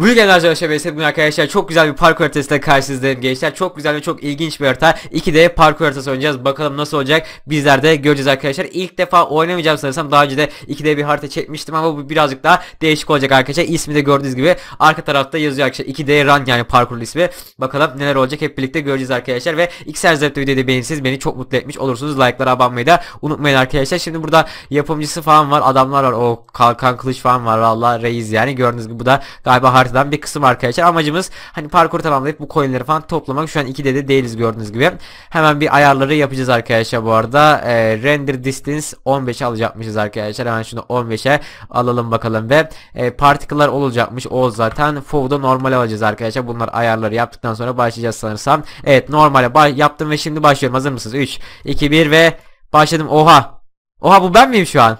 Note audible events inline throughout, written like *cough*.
Bugün arkadaşlar bugün arkadaşlar çok güzel bir parkur haritasıyla karşınızdayım gençler. Çok güzel ve çok ilginç bir harita. 2D parkur haritası oynayacağız. Bakalım nasıl olacak. Bizler de göreceğiz arkadaşlar. İlk defa oynamayacağım sanırsam. Daha önce de 2D bir harita çekmiştim ama bu birazcık daha değişik olacak arkadaşlar. İsmi de gördüğünüz gibi arka tarafta yazıyor arkadaşlar. 2D Run yani parkur ismi. Bakalım neler olacak hep birlikte göreceğiz arkadaşlar. Ve ilk serzette videoyu da beğenirsiniz. Beni çok mutlu etmiş olursunuz. Like'lara abanmayı da unutmayın arkadaşlar. Şimdi burada yapımcısı falan var. Adamlar var. O kalkan kılıç falan var. Valla reis yani. Gördüğünüz gibi bu da galiba har artıdan bir kısım arkadaşlar. Amacımız hani parkur tamamlayıp bu coinleri falan toplamak. Şu an 2'de de değiliz gördüğünüz gibi. Hemen bir ayarları yapacağız arkadaşlar bu arada. E, render distance 15 alacakmışız arkadaşlar. Hemen şunu 15'e alalım bakalım ve e, particle'lar olacakmış. O zaten FOV'da normal alacağız arkadaşlar. Bunlar ayarları yaptıktan sonra başlayacağız sanırsam. Evet normale yaptım ve şimdi başlıyorum. Hazır mısınız? 3, 2, 1 ve başladım. Oha. Oha bu ben miyim şu an?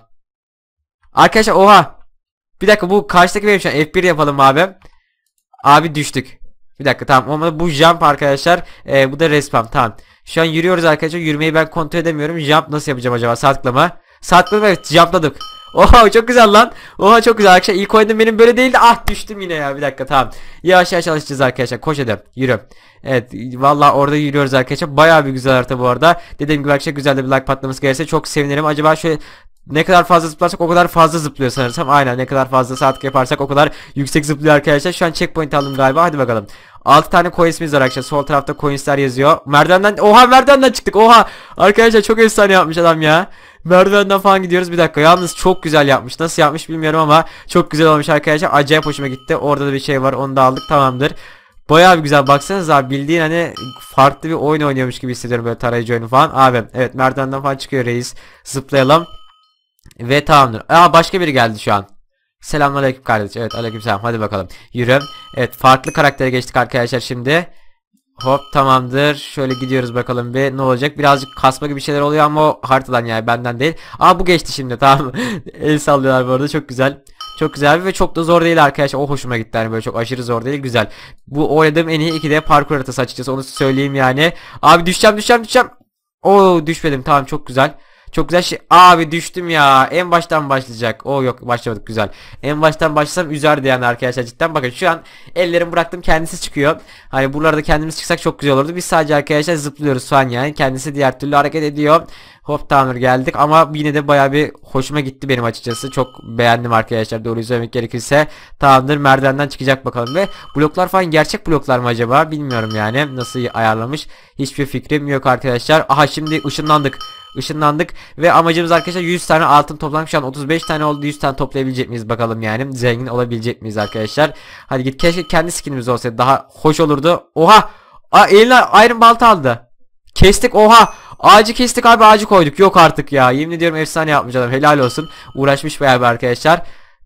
Arkadaşlar oha. Bir dakika bu karşıdaki benim şu an F1 yapalım abi. Abi düştük. Bir dakika tamam ama bu jump arkadaşlar. E, bu da respam tamam. Şu an yürüyoruz arkadaşlar. Yürümeyi ben kontrol edemiyorum. Jump nasıl yapacağım acaba? Saklama. Saklama evet jumpladık. Oha çok güzel lan. Oha çok güzel arkadaşlar. İlk oyunda benim böyle değildi. Ah düştüm yine ya. Bir dakika tamam. Yavaş yavaş çalışacağız arkadaşlar. Koş edem. Yürü. Evet valla orada yürüyoruz arkadaşlar. Baya bir güzel harita bu arada. Dediğim gibi arkadaşlar güzel de bir like patlaması gelirse çok sevinirim. Acaba şöyle ne kadar fazla zıplarsak o kadar fazla zıplıyor sanırsam. Aynen ne kadar fazla saat yaparsak o kadar yüksek zıplıyor arkadaşlar. Şu an checkpoint aldım galiba. Hadi bakalım. 6 tane coins'imiz var arkadaşlar. Sol tarafta coins'ler yazıyor. Merdivenden oha merdivenden çıktık. Oha arkadaşlar çok efsane yapmış adam ya. Merdivenden falan gidiyoruz. Bir dakika. Yalnız çok güzel yapmış. Nasıl yapmış bilmiyorum ama çok güzel olmuş arkadaşlar. Acayip hoşuma gitti. Orada da bir şey var. Onu da aldık. Tamamdır. Bayağı bir güzel baksanız abi bildiğin hani farklı bir oyun oynuyormuş gibi hissediyorum böyle tarayıcı oyunu falan. Abi evet merdivenden falan çıkıyor reis. Zıplayalım. Ve tamamdır. Aa başka biri geldi şu an. Selamünaleyküm kardeş. Evet aleykümselam. Hadi bakalım. Yürü. Evet farklı karaktere geçtik arkadaşlar şimdi. Hop tamamdır. Şöyle gidiyoruz bakalım bir ne olacak. Birazcık kasma gibi şeyler oluyor ama o haritadan yani benden değil. Aa bu geçti şimdi *laughs* tamam. El sallıyorlar bu arada çok güzel. Çok güzel ve çok da zor değil arkadaşlar. O hoşuma gitti yani böyle çok aşırı zor değil. Güzel. Bu oynadığım en iyi 2D parkur haritası açıkçası onu söyleyeyim yani. Abi düşeceğim düşeceğim düşeceğim. Oo düşmedim tamam çok güzel. Çok güzel şey. Abi düştüm ya. En baştan başlayacak. O yok başlamadık güzel. En baştan başlasam üzerdi yani arkadaşlar cidden. Bakın şu an ellerimi bıraktım kendisi çıkıyor. Hani buralarda kendimiz çıksak çok güzel olurdu. Biz sadece arkadaşlar zıplıyoruz şu an yani. Kendisi diğer türlü hareket ediyor. Hop tamir geldik ama yine de baya bir hoşuma gitti benim açıkçası. Çok beğendim arkadaşlar doğruyu söylemek gerekirse. Tamamdır merdivenden çıkacak bakalım ve bloklar falan gerçek bloklar mı acaba bilmiyorum yani. Nasıl ayarlamış hiçbir fikrim yok arkadaşlar. Aha şimdi ışınlandık ışınlandık ve amacımız arkadaşlar 100 tane altın toplamak şu an 35 tane oldu 100 tane toplayabilecek miyiz bakalım yani zengin olabilecek miyiz arkadaşlar hadi git keşke kendi skinimiz olsaydı daha hoş olurdu oha Aa, eline iron balta aldı kestik oha Ağacı kestik abi ağacı koyduk. Yok artık ya. Yemin ediyorum efsane yapmış adam. Helal olsun. Uğraşmış bayağı bir arkadaşlar.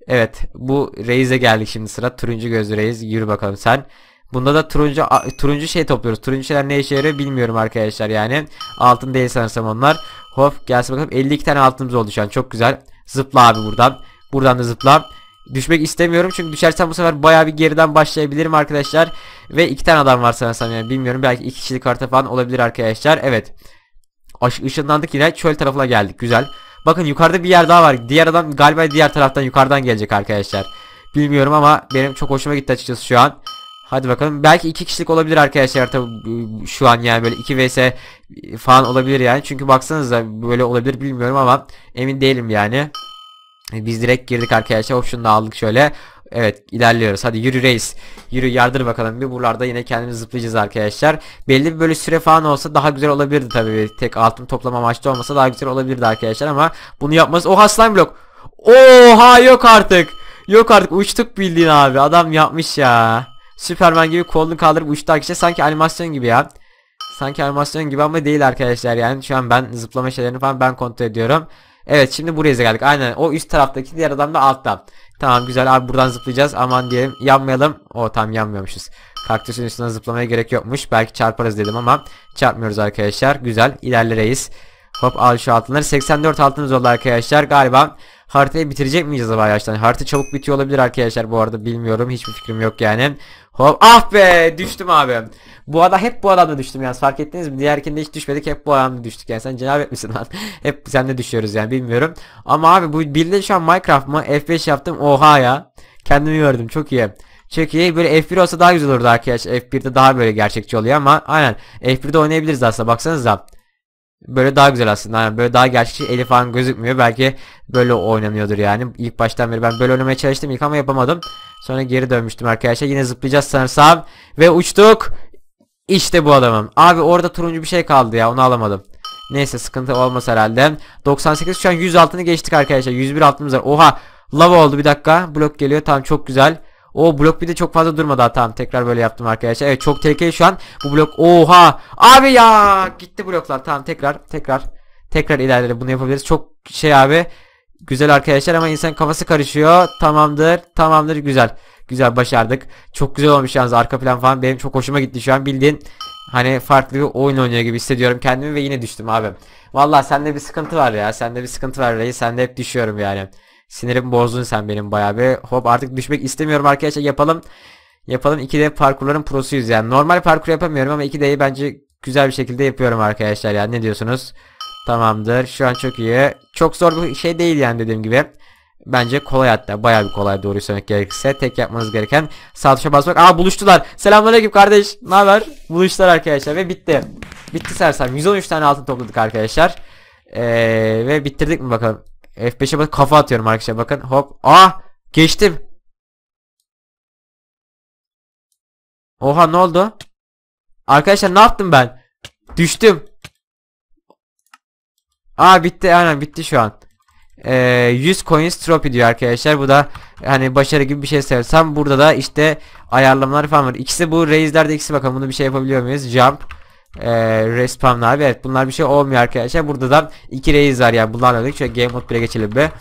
Evet bu Reis'e geldik şimdi sıra. Turuncu gözlü Reis. Yürü bakalım sen. Bunda da turuncu turuncu şey topluyoruz. Turuncu şeyler ne işe yarıyor bilmiyorum arkadaşlar yani. Altın değil sanırsam onlar. Hop gelsin bakalım. 52 tane altınımız oldu şu an. Çok güzel. Zıpla abi buradan. Buradan da zıpla. Düşmek istemiyorum çünkü düşersem bu sefer baya bir geriden başlayabilirim arkadaşlar. Ve iki tane adam var sanırsam yani bilmiyorum. Belki iki kişilik harita falan olabilir arkadaşlar. Evet. Işınlandık yine çöl tarafına geldik. Güzel. Bakın yukarıda bir yer daha var. Diğer adam galiba diğer taraftan yukarıdan gelecek arkadaşlar. Bilmiyorum ama benim çok hoşuma gitti açıkçası şu an. Hadi bakalım. Belki iki kişilik olabilir arkadaşlar tabii şu an yani böyle 2 vs falan olabilir yani. Çünkü baksanıza böyle olabilir bilmiyorum ama emin değilim yani. E, biz direkt girdik arkadaşlar. Hop şunu da aldık şöyle. Evet ilerliyoruz. Hadi yürü reis. Yürü yardır bakalım. Bir buralarda yine kendimizi zıplayacağız arkadaşlar. Belli bir böyle süre falan olsa daha güzel olabilirdi tabii. Tek altın toplama amaçlı olmasa daha güzel olabilirdi arkadaşlar ama bunu yapmaz. Oha slime blok. Oha yok artık. Yok artık uçtuk bildiğin abi. Adam yapmış ya. Superman gibi kolunu kaldırıp uçtu arkadaşlar. Sanki animasyon gibi ya. Sanki animasyon gibi ama değil arkadaşlar yani. Şu an ben zıplama şeylerini falan ben kontrol ediyorum. Evet şimdi buraya geldik. Aynen o üst taraftaki diğer adam da altta. Tamam güzel abi buradan zıplayacağız. Aman diyelim yanmayalım. O tam yanmıyormuşuz. Kaktüsün üstüne zıplamaya gerek yokmuş. Belki çarparız dedim ama çarpmıyoruz arkadaşlar. Güzel ilerlereyiz. Hop al şu altınları. 84 altınız oldu arkadaşlar. Galiba haritayı bitirecek miyiz acaba arkadaşlar? Harita çabuk bitiyor olabilir arkadaşlar bu arada. Bilmiyorum. Hiçbir fikrim yok yani. Hop ah be düştüm abi. Bu adam hep bu adamda düştüm yani fark ettiniz mi? Diğerkinde hiç düşmedik hep bu adamda düştük yani sen cenabet misin lan? *laughs* hep senle düşüyoruz yani bilmiyorum. Ama abi bu bildiğin şu an Minecraft mı? F5 yaptım oha ya. Kendimi gördüm çok iyi. Çok iyi. Böyle F1 olsa daha güzel olurdu arkadaşlar. F1'de daha böyle gerçekçi oluyor ama aynen. F1'de oynayabiliriz aslında baksanıza. Böyle daha güzel aslında. Yani böyle daha gerçekçi eli falan gözükmüyor. Belki böyle oynanıyordur yani. İlk baştan beri ben böyle oynamaya çalıştım ilk ama yapamadım. Sonra geri dönmüştüm arkadaşlar. Yine zıplayacağız sanırsam. Ve uçtuk. İşte bu adamım. Abi orada turuncu bir şey kaldı ya onu alamadım. Neyse sıkıntı olmaz herhalde. 98 şu an 106'ını geçtik arkadaşlar. 101 altımız var. Oha lava oldu bir dakika. Blok geliyor tamam çok güzel. O blok bir de çok fazla durmadı tamam tekrar böyle yaptım arkadaşlar. Evet çok tehlikeli şu an. Bu blok oha. Abi ya gitti bloklar. Tamam tekrar tekrar tekrar ileride bunu yapabiliriz. Çok şey abi. Güzel arkadaşlar ama insan kafası karışıyor. Tamamdır. Tamamdır güzel. Güzel başardık. Çok güzel olmuş yalnız arka plan falan benim çok hoşuma gitti şu an bildiğin. Hani farklı bir oyun oynuyor gibi hissediyorum kendimi ve yine düştüm abi. Vallahi sende bir sıkıntı var ya. Sende bir sıkıntı var reis. Sende hep düşüyorum yani. Sinirim bozdun sen benim bayağı bir. Hop artık düşmek istemiyorum arkadaşlar yapalım. Yapalım 2D parkurların prosuyuz yani. Normal parkur yapamıyorum ama 2D'yi bence güzel bir şekilde yapıyorum arkadaşlar yani ne diyorsunuz? Tamamdır şu an çok iyi. Çok zor bir şey değil yani dediğim gibi. Bence kolay hatta bayağı bir kolay doğruyu söylemek gerekirse tek yapmanız gereken sağ tuşa basmak. Aa buluştular. Selamünaleyküm kardeş. Ne haber? Buluştular arkadaşlar ve bitti. Bitti sersem. 113 tane altın topladık arkadaşlar. Ee, ve bitirdik mi bakalım? F5'e bak kafa atıyorum arkadaşlar bakın hop. Ah geçtim. Oha ne oldu? Arkadaşlar ne yaptım ben? Düştüm. Aa bitti aynen bitti şu an. Ee, 100 coins trophy diyor arkadaşlar. Bu da hani başarı gibi bir şey seversem burada da işte ayarlamalar falan var. İkisi bu raise'lerde ikisi bakalım bunu bir şey yapabiliyor muyuz? Jump ee, respawn abi evet bunlar bir şey olmuyor arkadaşlar burada da iki reis var yani bunlarla dedik şöyle game mode bile geçelim be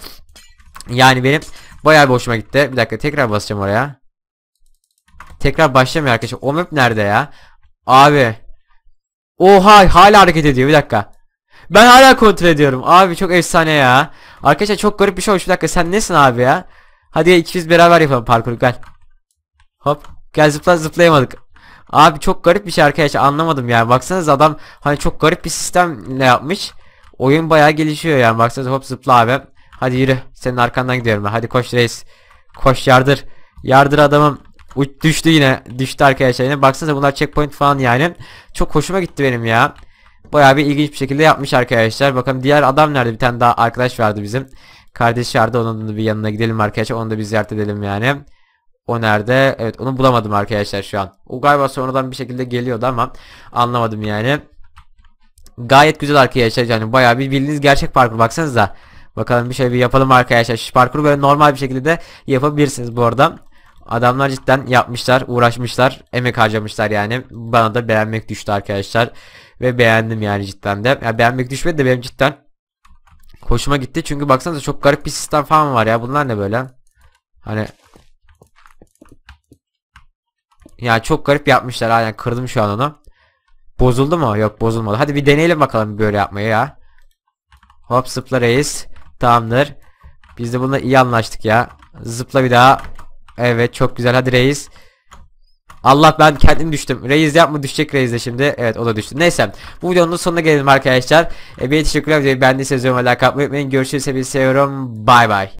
yani benim bayağı bir hoşuma gitti bir dakika tekrar basacağım oraya tekrar başlamıyor arkadaşlar o map nerede ya abi oha hala hareket ediyor bir dakika ben hala kontrol ediyorum abi çok efsane ya arkadaşlar çok garip bir şey olmuş bir dakika sen nesin abi ya hadi ikimiz beraber yapalım parkuru gel hop gel zıpla zıplayamadık Abi çok garip bir şey arkadaşlar anlamadım yani baksanız adam hani çok garip bir sistemle yapmış. Oyun bayağı gelişiyor yani baksanız hop zıpla abi. Hadi yürü senin arkandan gidiyorum ben. Hadi koş reis. Koş yardır. Yardır adamım. Uç düştü yine. Düştü arkadaşlar yine. Baksanıza bunlar checkpoint falan yani. Çok hoşuma gitti benim ya. Bayağı bir ilginç bir şekilde yapmış arkadaşlar. Bakalım diğer adam nerede? Bir tane daha arkadaş vardı bizim. Kardeş vardı. Onun da bir yanına gidelim arkadaşlar. Onu da bir ziyaret edelim yani. O nerede? Evet onu bulamadım arkadaşlar şu an. O galiba sonradan bir şekilde geliyordu ama anlamadım yani. Gayet güzel arkadaşlar yani bayağı bir bildiğiniz gerçek parkur baksanıza. Bakalım bir şey bir yapalım arkadaşlar. Şu parkuru böyle normal bir şekilde de yapabilirsiniz bu arada. Adamlar cidden yapmışlar, uğraşmışlar, emek harcamışlar yani. Bana da beğenmek düştü arkadaşlar. Ve beğendim yani cidden de. Yani beğenmek düşmedi de benim cidden hoşuma gitti. Çünkü baksanıza çok garip bir sistem falan var ya. Bunlar ne böyle? Hani ya çok garip yapmışlar aynen kırdım şu an onu. Bozuldu mu? Yok bozulmadı. Hadi bir deneyelim bakalım böyle yapmayı ya. Hop zıpla reis. Tamamdır. Biz de bununla iyi anlaştık ya. Zıpla bir daha. Evet çok güzel hadi reis. Allah ben kendim düştüm. Reis yapma düşecek reis de şimdi. Evet o da düştü. Neyse. Bu videonun sonuna gelelim arkadaşlar. E, bir teşekkürler. Ben de size like atmayı unutmayın. Görüşürüz. Hepinizi seviyorum. Bay bay.